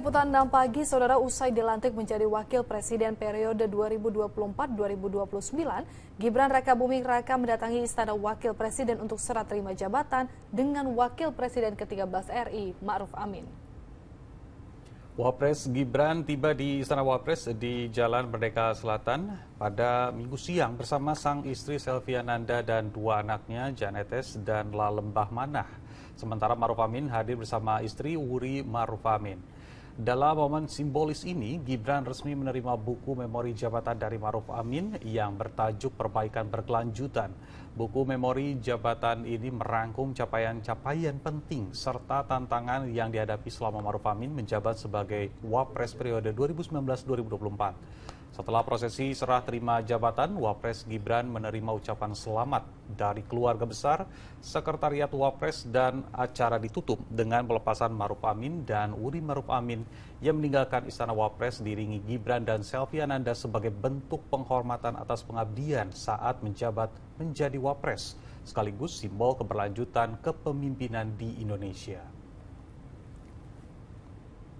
Liputan 6 pagi, Saudara usai dilantik menjadi Wakil Presiden periode 2024-2029, Gibran Raka Buming Raka mendatangi Istana Wakil Presiden untuk serah terima jabatan dengan Wakil Presiden ke-13 RI, Ma'ruf Amin. Wapres Gibran tiba di Istana Wapres di Jalan Merdeka Selatan pada minggu siang bersama sang istri Selvia Nanda dan dua anaknya Janetes dan Lalembah Manah. Sementara Maruf Amin hadir bersama istri Wuri Maruf Amin. Dalam momen simbolis ini, Gibran resmi menerima buku memori jabatan dari Maruf Amin yang bertajuk Perbaikan Berkelanjutan. Buku memori jabatan ini merangkum capaian-capaian penting serta tantangan yang dihadapi selama Maruf Amin menjabat sebagai Wapres periode 2019-2024. Setelah prosesi serah terima jabatan, Wapres Gibran menerima ucapan selamat dari keluarga besar, Sekretariat Wapres dan acara ditutup dengan pelepasan Maruf Amin dan Uri Maruf Amin yang meninggalkan Istana Wapres diringi Gibran dan Selvi Ananda sebagai bentuk penghormatan atas pengabdian saat menjabat menjadi Wapres, sekaligus simbol keberlanjutan kepemimpinan di Indonesia.